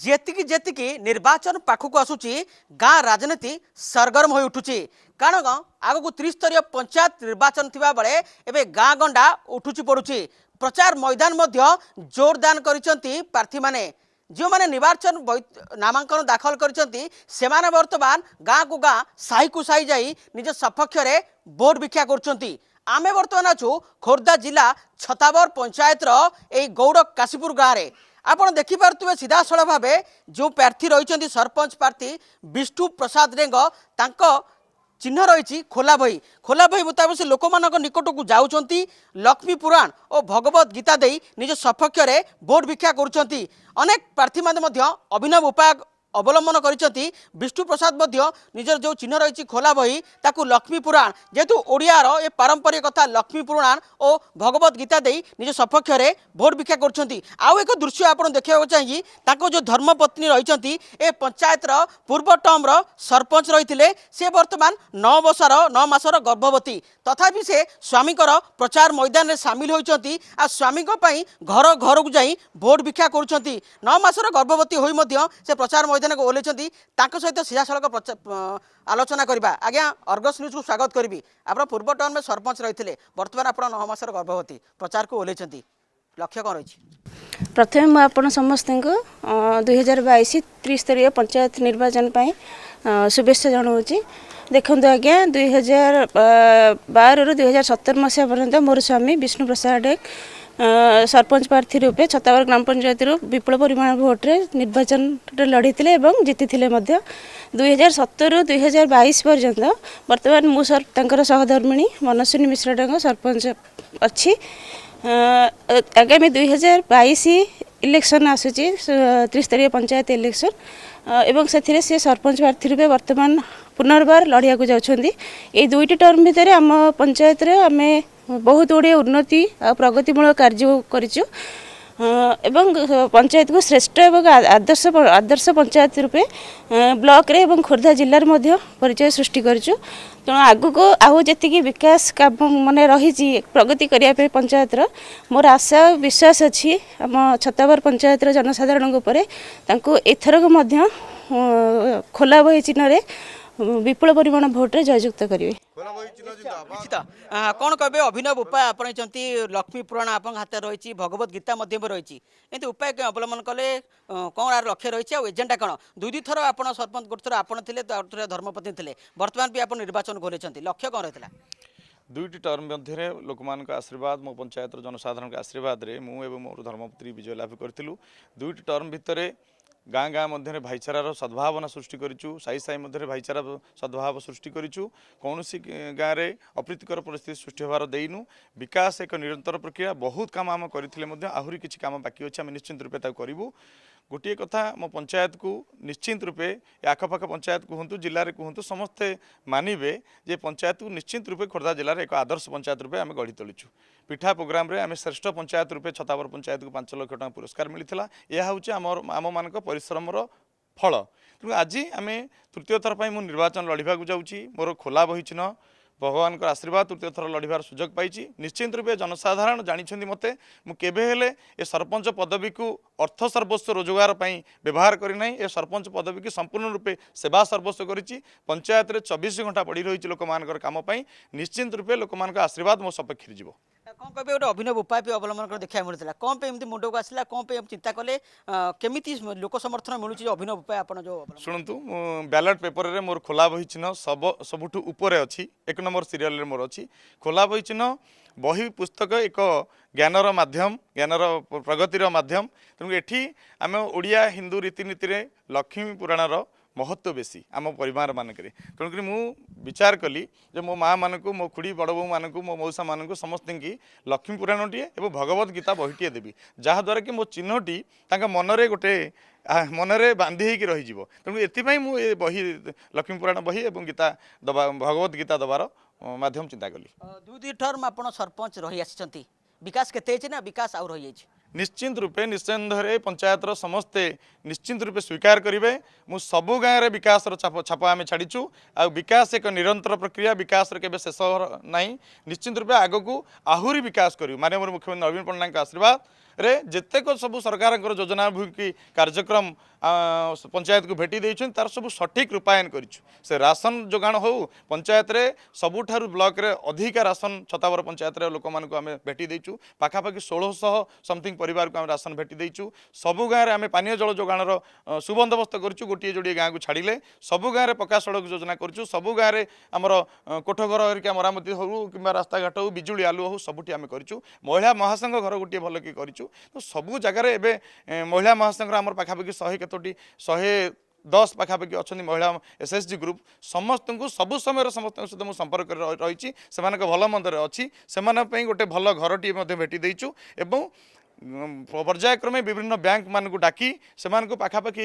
ଯେତିକି ଯେତିକି ନିର୍ବାଚନ ପାଖକୁ ଆସୁଛି ଗାଁ ରାଜନୀତି ସରଗରମ ହୋଇ ଉଠୁଛି କାରଣ କ'ଣ ଆଗକୁ ତ୍ରିସ୍ତରୀୟ ପଞ୍ଚାୟତ ନିର୍ବାଚନ ଥିବାବେଳେ ଏବେ ଗାଁ ଗଣ୍ଡା ଉଠୁଛି ପଡ଼ୁଛି ପ୍ରଚାର ମଇଦାନ ମଧ୍ୟ ଜୋରଦାନ କରିଛନ୍ତି ପ୍ରାର୍ଥୀମାନେ ଯେଉଁମାନେ ନିର୍ବାଚନ ନାମାଙ୍କନ ଦାଖଲ କରିଛନ୍ତି ସେମାନେ ବର୍ତ୍ତମାନ ଗାଁକୁ ଗାଁ ସାହିକୁ ସାହି ଯାଇ ନିଜ ସପକ୍ଷରେ ଭୋଟ୍ ଭିକ୍ଷା କରୁଛନ୍ତି ଆମେ ବର୍ତ୍ତମାନ ଅଛୁ ଖୋର୍ଦ୍ଧା ଜିଲ୍ଲା ଛତାବର ପଞ୍ଚାୟତର ଏହି ଗୌଡ଼ କାଶୀପୁର ଗାଁରେ ଆପଣ ଦେଖିପାରୁଥିବେ ସିଧାସଳଖ ଭାବେ ଯେଉଁ ପ୍ରାର୍ଥୀ ରହିଛନ୍ତି ସରପଞ୍ଚ ପ୍ରାର୍ଥୀ ବିଷ୍ଣୁ ପ୍ରସାଦ ରେଙ୍ଗ ତାଙ୍କ ଚିହ୍ନ ରହିଛି ଖୋଲା ବହି ଖୋଲା ବହି ମୁତାବକ ସେ ଲୋକମାନଙ୍କ ନିକଟକୁ ଯାଉଛନ୍ତି ଲକ୍ଷ୍ମୀ ପୁରାଣ ଓ ଭଗବତ ଗୀତା ଦେଇ ନିଜ ସପକ୍ଷରେ ଭୋଟ ଭିକ୍ଷା କରୁଛନ୍ତି ଅନେକ ପ୍ରାର୍ଥୀମାନେ ମଧ୍ୟ ଅଭିନବ ଉପାୟ ଅବଲମ୍ବନ କରିଛନ୍ତି ବିଷ୍ଣୁ ପ୍ରସାଦ ମଧ୍ୟ ନିଜର ଯେଉଁ ଚିହ୍ନ ରହିଛି ଖୋଲା ବହି ତାକୁ ଲକ୍ଷ୍ମୀ ପୁରାଣ ଯେହେତୁ ଓଡ଼ିଆର ଏ ପାରମ୍ପରିକ କଥା ଲକ୍ଷ୍ମୀ ପୁରାଣ ଓ ଭଗବତ ଗୀତା ଦେଇ ନିଜ ସପକ୍ଷରେ ଭୋଟ ଭିକ୍ଷା କରୁଛନ୍ତି ଆଉ ଏକ ଦୃଶ୍ୟ ଆପଣ ଦେଖିବାକୁ ଚାହିଁକି ତାଙ୍କ ଯେଉଁ ଧର୍ମପତ୍ନୀ ରହିଛନ୍ତି ଏ ପଞ୍ଚାୟତର ପୂର୍ବ ଟର୍ମର ସରପଞ୍ଚ ରହିଥିଲେ ସେ ବର୍ତ୍ତମାନ ନଅ ବର୍ଷର ନଅ ମାସର ଗର୍ଭବତୀ ତଥାପି ସେ ସ୍ୱାମୀଙ୍କର ପ୍ରଚାର ମୈଦାନରେ ସାମିଲ ହୋଇଛନ୍ତି ଆଉ ସ୍ୱାମୀଙ୍କ ପାଇଁ ଘର ଘରକୁ ଯାଇ ଭୋଟ ଭିକ୍ଷା କରୁଛନ୍ତି ନଅ ମାସର ଗର୍ଭବତୀ ହୋଇ ମଧ୍ୟ ସେ ପ୍ରଚାର ମୈଦାନ ময়দানকে ওহ্লাইছেন তাঁর সহ সিধাসলখ আলোচনা করা আজ্ঞা অর্গস নিউজ কু স্বাগত করবি আপনার পূর্ব টর্মে সরপঞ্চ রয়েছে বর্তমান আপনার নহমাসর গর্ভবতী প্রচারক ওহ্লাইছেন লক্ষ্য কম রয়েছে প্রথমে মু আপন সমস্ত দুই হাজার বাইশ ত্রিস্তরীয় পঞ্চায়েত নির্বাচন পাই শুভেচ্ছা জনাওছি দেখুন আজ্ঞা দুই হাজার বারু দুই হাজার সতের মশা পর্যন্ত মোর স্বামী বিষ্ণু প্রসাদ ডেক ସରପଞ୍ଚ ପ୍ରାର୍ଥୀ ରୂପେ ଛତାବର ଗ୍ରାମ ପଞ୍ଚାୟତରୁ ବିପୁଳ ପରିମାଣ ଭୋଟ୍ରେ ନିର୍ବାଚନରେ ଲଢ଼ିଥିଲେ ଏବଂ ଜିତିଥିଲେ ମଧ୍ୟ ଦୁଇହଜାର ସତରରୁ ଦୁଇହଜାର ବାଇଶ ପର୍ଯ୍ୟନ୍ତ ବର୍ତ୍ତମାନ ମୁଁ ତାଙ୍କର ସହଧର୍ମିଣୀ ମନସ୍ୱିନୀ ମିଶ୍ର ଡାଙ୍ଗ ସରପଞ୍ଚ ଅଛି ଆଗାମୀ ଦୁଇହଜାର ବାଇଶ ଇଲେକ୍ସନ୍ ଆସୁଛି ତ୍ରିସ୍ତରୀୟ ପଞ୍ଚାୟତ ଇଲେକ୍ସନ୍ ଏବଂ ସେଥିରେ ସେ ସରପଞ୍ଚ ପ୍ରାର୍ଥୀ ରୂପେ ବର୍ତ୍ତମାନ ପୁନର୍ବାର ଲଢ଼ିବାକୁ ଯାଉଛନ୍ତି ଏଇ ଦୁଇଟି ଟର୍ମ ଭିତରେ ଆମ ପଞ୍ଚାୟତରେ ଆମେ ବହୁତ ଗୁଡ଼ିଏ ଉନ୍ନତି ଆଉ ପ୍ରଗତିମୂଳକ କାର୍ଯ୍ୟ କରିଛୁ ଏବଂ ପଞ୍ଚାୟତକୁ ଶ୍ରେଷ୍ଠ ଏବଂ ଆଦର୍ଶ ଆଦର୍ଶ ପଞ୍ଚାୟତ ରୂପେ ବ୍ଲକ୍ରେ ଏବଂ ଖୋର୍ଦ୍ଧା ଜିଲ୍ଲାରେ ମଧ୍ୟ ପରିଚୟ ସୃଷ୍ଟି କରିଛୁ ତେଣୁ ଆଗକୁ ଆଉ ଯେତିକି ବିକାଶ କାମ ମାନେ ରହିଛି ପ୍ରଗତି କରିବା ପାଇଁ ପଞ୍ଚାୟତର ମୋର ଆଶା ବିଶ୍ୱାସ ଅଛି ଆମ ଛତାବର ପଞ୍ଚାୟତର ଜନସାଧାରଣଙ୍କ ଉପରେ ତାଙ୍କୁ ଏଥରକ ମଧ୍ୟ ଖୋଲା ବହି ଚିହ୍ନରେ ବିପୁଳ ପରିମାଣ ଭୋଟରେ ଜୟଯୁକ୍ତ କରିବେ କ'ଣ କହିବେ ଅଭିନବ ଉପାୟ ଆପଣାଇଛନ୍ତି ଲକ୍ଷ୍ମୀ ପୁରାଣ ଆପଣଙ୍କ ହାତରେ ରହିଛି ଭଗବତ ଗୀତା ମଧ୍ୟ ବି ରହିଛି ଏମିତି ଉପାୟ କେମିତି ଅବଲମ୍ବନ କଲେ କ'ଣ ଆର ଲକ୍ଷ୍ୟ ରହିଛି ଆଉ ଏଜେଣ୍ଡା କ'ଣ ଦୁଇ ଦୁଇ ଥର ଆପଣ ସରପଞ୍ଚ ଗୋଟେ ଥର ଆପଣ ଥିଲେ ତ ଆଉ ଥରେ ଧର୍ମପତି ଥିଲେ ବର୍ତ୍ତମାନ ବି ଆପଣ ନିର୍ବାଚନ ଘୋରେଇଛନ୍ତି ଲକ୍ଷ୍ୟ କ'ଣ ରହିଥିଲା दुईटी टर्ममा लोक आशीर्वाद म पञ्चायत र आशीर्वाद आशीर्वादले म ए म धर्मपुती विजय लाभ गरिदु दुई टर्म भित्र गाँ गाँधर भाइचारा सद्भावना सृष्टि गरिचु साई साई मध्य भाइचारा सद्भाव सृष्टि गरिचु किसिम गाँडे अप्रीतिकर परिस्थिति सृष्टि होवार हवारेन विकास एक निरंतर प्रक्रिया बहुत काम आम गरि आहरी कि काम बाकी अहिले आम निश्चित रूपमा तु ଗୋଟିଏ କଥା ଆମ ପଞ୍ଚାୟତକୁ ନିଶ୍ଚିନ୍ତ ରୂପେ ଏ ଆଖପାଖ ପଞ୍ଚାୟତ କୁହନ୍ତୁ ଜିଲ୍ଲାରେ କୁହନ୍ତୁ ସମସ୍ତେ ମାନିବେ ଯେ ପଞ୍ଚାୟତକୁ ନିଶ୍ଚିନ୍ତ ରୂପେ ଖୋର୍ଦ୍ଧା ଜିଲ୍ଲାରେ ଏକ ଆଦର୍ଶ ପଞ୍ଚାୟତ ରୂପେ ଆମେ ଗଢ଼ି ତୋଳିଛୁ ପିଠା ପ୍ରୋଗ୍ରାମରେ ଆମେ ଶ୍ରେଷ୍ଠ ପଞ୍ଚାୟତ ରୂପେ ଛତାବର ପଞ୍ଚାୟତକୁ ପାଞ୍ଚ ଲକ୍ଷ ଟଙ୍କା ପୁରସ୍କାର ମିଳିଥିଲା ଏହା ହେଉଛି ଆମର ଆମମାନଙ୍କ ପରିଶ୍ରମର ଫଳ ତେଣୁ ଆଜି ଆମେ ତୃତୀୟ ଥର ପାଇଁ ମୁଁ ନିର୍ବାଚନ ଲଢ଼ିବାକୁ ଯାଉଛି ମୋର ଖୋଲା ବହିଚିହ୍ନ ଭଗବାନଙ୍କର ଆଶୀର୍ବାଦ ତୃତୀୟ ଥର ଲଢ଼ିବାର ସୁଯୋଗ ପାଇଛି ନିଶ୍ଚିନ୍ତ ରୂପେ ଜନସାଧାରଣ ଜାଣିଛନ୍ତି ମୋତେ ମୁଁ କେବେ ହେଲେ ଏ ସରପଞ୍ଚ ପଦବୀକୁ ଅର୍ଥ ସର୍ବସ୍ୱ ରୋଜଗାର ପାଇଁ ବ୍ୟବହାର କରିନାହିଁ ଏ ସରପଞ୍ଚ ପଦବୀକୁ ସମ୍ପୂର୍ଣ୍ଣ ରୂପେ ସେବା ସର୍ବସ୍ୱ କରିଛି ପଞ୍ଚାୟତରେ ଚବିଶ ଘଣ୍ଟା ପଡ଼ି ରହିଛି ଲୋକମାନଙ୍କର କାମ ପାଇଁ ନିଶ୍ଚିନ୍ତ ରୂପେ ଲୋକମାନଙ୍କ ଆଶୀର୍ବାଦ ମୋ ସପକ୍ଷରେ ଯିବ କ'ଣ କହିବେ ଗୋଟେ ଅଭିନବ ଉପାୟ ବି ଅବଲମ୍ବନ କରି ଦେଖିବାକୁ ମିଳୁଥିଲା କ'ଣ ପାଇଁ ଏମିତି ମୁଣ୍ଡକୁ ଆସିଲା କ'ଣ ପାଇଁ ଚିନ୍ତା କଲେ କେମିତି ଲୋକ ସମର୍ଥନ ମିଳୁଛି ଅଭିନବ ଉପାୟ ଆପଣ ଯେଉଁ ଶୁଣନ୍ତୁ ମୁଁ ବ୍ୟାଲଟ ପେପରରେ ମୋର ଖୋଲା ବହି ଚିହ୍ନ ସବ ସବୁଠୁ ଉପରେ ଅଛି ଏକ ନମ୍ବର ସିରିଏଲରେ ମୋର ଅଛି ଖୋଲା ବହି ଚିହ୍ନ ବହି ପୁସ୍ତକ ଏକ ଜ୍ଞାନର ମାଧ୍ୟମ ଜ୍ଞାନର ପ୍ରଗତିର ମାଧ୍ୟମ ତେଣୁ ଏଠି ଆମେ ଓଡ଼ିଆ ହିନ୍ଦୁ ରୀତିନୀତିରେ ଲକ୍ଷ୍ମୀ ପୁରାଣର ମହତ୍ତ୍ୱ ବେଶୀ ଆମ ପରିବାରମାନଙ୍କରେ ତେଣୁକରି ମୁଁ ବିଚାର କଲି ଯେ ମୋ ମାଆମାନଙ୍କୁ ମୋ ଖୁଡ଼ି ବଡ଼ବୋଉମାନଙ୍କୁ ମୋ ମଉସାମାନଙ୍କୁ ସମସ୍ତଙ୍କୁ ଲକ୍ଷ୍ମୀ ପୁରାଣଟିଏ ଏବଂ ଭଗବତ ଗୀତା ବହିଟିଏ ଦେବି ଯାହାଦ୍ୱାରା କି ମୋ ଚିହ୍ନଟି ତାଙ୍କ ମନରେ ଗୋଟେ ମନରେ ବାନ୍ଧି ହେଇକି ରହିଯିବ ତେଣୁ ଏଥିପାଇଁ ମୁଁ ଏ ବହି ଲକ୍ଷ୍ମୀ ପୁରାଣ ବହି ଏବଂ ଗୀତା ଦେବା ଭଗବତ ଗୀତା ଦେବାର ମାଧ୍ୟମ ଚିନ୍ତା କଲି ଦୁଇ ଦୁଇ ଟର୍ମ ଆପଣ ସରପଞ୍ଚ ରହିଆସିଛନ୍ତି ବିକାଶ କେତେ ହେଇଛି ନା ବିକାଶ ଆଉ ରହିଯାଇଛି ନିଶ୍ଚିନ୍ତ ରୂପେ ନିଶ୍ଚନ୍ଦରେ ପଞ୍ଚାୟତର ସମସ୍ତେ ନିଶ୍ଚିନ୍ତ ରୂପେ ସ୍ୱୀକାର କରିବେ ମୁଁ ସବୁ ଗାଁରେ ବିକାଶର ଛାପ ଛାପ ଆମେ ଛାଡ଼ିଛୁ ଆଉ ବିକାଶ ଏକ ନିରନ୍ତର ପ୍ରକ୍ରିୟା ବିକାଶର କେବେ ଶେଷ ନାହିଁ ନିଶ୍ଚିନ୍ତ ରୂପେ ଆଗକୁ ଆହୁରି ବିକାଶ କରିବୁ ମାନ୍ୟବର ମୁଖ୍ୟମନ୍ତ୍ରୀ ନବୀନ ପଟ୍ଟନାୟକଙ୍କ ଆଶୀର୍ବାଦରେ ଯେତେକ ସବୁ ସରକାରଙ୍କର ଯୋଜନା ଭୂମିକି କାର୍ଯ୍ୟକ୍ରମ ପଞ୍ଚାୟତକୁ ଭେଟି ଦେଇଛନ୍ତି ତା'ର ସବୁ ସଠିକ୍ ରୂପାୟନ କରିଛୁ ସେ ରାସନ ଯୋଗାଣ ହେଉ ପଞ୍ଚାୟତରେ ସବୁଠାରୁ ବ୍ଲକରେ ଅଧିକା ରାସନ ଛତାବର ପଞ୍ଚାୟତରେ ଲୋକମାନଙ୍କୁ ଆମେ ଭେଟି ଦେଇଛୁ ପାଖାପାଖି ଷୋହଳଶହ ସମଥିଙ୍ଗ ପରିବାରକୁ ଆମେ ରାସନ ଭେଟି ଦେଇଛୁ ସବୁ ଗାଁରେ ଆମେ ପାନୀୟ ଜଳ ଯୋଗାଣର ସୁବନ୍ଦୋବସ୍ତ କରିଛୁ ଗୋଟିଏ ଯୋଡ଼ିଏ ଗାଁକୁ ଛାଡ଼ିଲେ ସବୁ ଗାଁରେ ପକ୍କା ସଡ଼କ ଯୋଜନା କରିଛୁ ସବୁ ଗାଁରେ ଆମର କୋଠଘର ହେରିକା ମରାମତି ହେଉ କିମ୍ବା ରାସ୍ତାଘାଟ ହେଉ ବିଜୁଳି ଆଲୁଅ ହେଉ ସବୁଠି ଆମେ କରିଛୁ ମହିଳା ମହାସଂଘ ଘର ଗୋଟିଏ ଭଲକି କରିଛୁ ତ ସବୁ ଜାଗାରେ ଏବେ ମହିଳା ମହାସଂଘର ଆମର ପାଖାପାଖି ଶହେ କେତୋଟି ଶହେ ଦଶ ପାଖାପାଖି ଅଛନ୍ତି ମହିଳା ଏସ୍ ଏସ୍ ଜି ଗ୍ରୁପ୍ ସମସ୍ତଙ୍କୁ ସବୁ ସମୟରେ ସମସ୍ତଙ୍କ ସହିତ ମୁଁ ସମ୍ପର୍କରେ ରହିଛି ସେମାନଙ୍କ ଭଲ ମନ୍ଦରେ ଅଛି ସେମାନଙ୍କ ପାଇଁ ଗୋଟେ ଭଲ ଘରଟିଏ ମଧ୍ୟ ଭେଟି ଦେଇଛୁ ଏବଂ পর্যায়ক্রমে বিভিন্ন ব্যাঙ্ক মানুষ ডাকি সে পাখাপাখি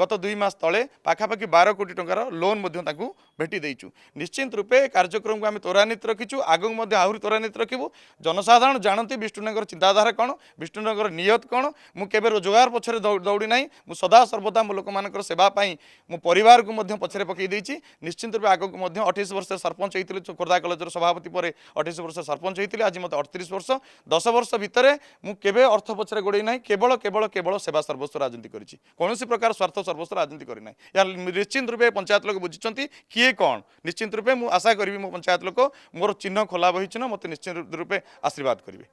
গত দুই মাস তলে পাখাপাখি বার কোটি টাকার লোন তাঁকু ভেটি দিয়েছু নিশ্চিত রূপে কার্যক্রমকে আমি ত্বরান্বিত রাখিছু আগুক মধ্যে আহরি ত্বরান্বিত রাখবু জনসাধারণ জাঁতি বিষ্ণুনগর চিন্তাধারা কোণ বিষ্ণুনগর নিয়ত কোণ মু কেবে রোজগার পছরে দৌড়ি না মু সদা সর্বদা মো লোক সেবা পাই মো পরিবারকে মধ্যে পছরে পকাই দিয়েছি নিশ্চিত রূপে আগুক মধ্যে অঠেইশ বর্ষের সরপঞ্চ হয়েছিল খোর্ধা কলেজের সভাপতি পরে অঠেইশ বর্ষ সরপঞ্চ হয়েছিল আজ মতো অড়তিশ বর্ষ দশ বর্ষ ভিতরে মু কেবে অর্থ পছরে গোড়াই না কেবল কেবল কেবল সেবা সর্বস্ব রাজনীতি করেছি কৌশি প্রকার স্বার্থ সর্বস্ব রাজনীতি করে না ইয়ার নিশ্চিত রূপে পঞ্চায়েত লোক বুঝিছেন কি কণ নিশ্চিত রূপে মু আশা করবি মো পঞ্চায়েত লোক মোর চিহ্ন খোলা বহিচিহ্ন মতো নিশ্চিত রূপে আশীর্বাদ করবে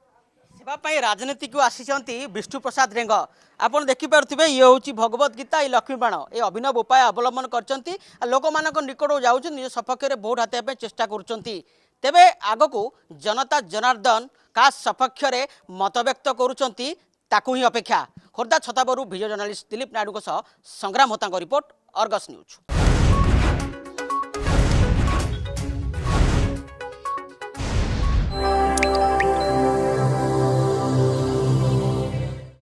সেবা পাই রাজনীতিকু আসিছন্তি বিষ্ণু প্রসাদ রেঙ্গ ଆପଣ ଦେଖିପାରୁଥିବେ ଇଏ ହେଉଛି ଭଗବତ ଗୀତା ଏଇ ଲକ୍ଷ୍ମୀବାଣ ଏ ଅଭିନବ ଉପାୟ ଅବଲମ୍ବନ କରିଛନ୍ତି ଆଉ ଲୋକମାନଙ୍କ ନିକଟକୁ ଯାଉଛନ୍ତି ନିଜ ସପକ୍ଷରେ ଭୋଟ୍ ହାତେଇବା ପାଇଁ ଚେଷ୍ଟା କରୁଛନ୍ତି ତେବେ ଆଗକୁ ଜନତା ଜନାର୍ଦ୍ଦନ କା ସପକ୍ଷରେ ମତବ୍ୟକ୍ତ କରୁଛନ୍ତି ତାକୁ ହିଁ ଅପେକ୍ଷା ଖୋର୍ଦ୍ଧା ଛତାପରୁ ଭିଜ ଜର୍ଣ୍ଣାଲିଷ୍ଟ ଦିଲ୍ଲୀପ ନାଇଡୁଙ୍କ ସହ ସଂଗ୍ରାମ ହୋତାଙ୍କ ରିପୋର୍ଟ ଅର୍ଗସ୍ ନ୍ୟୁଜ୍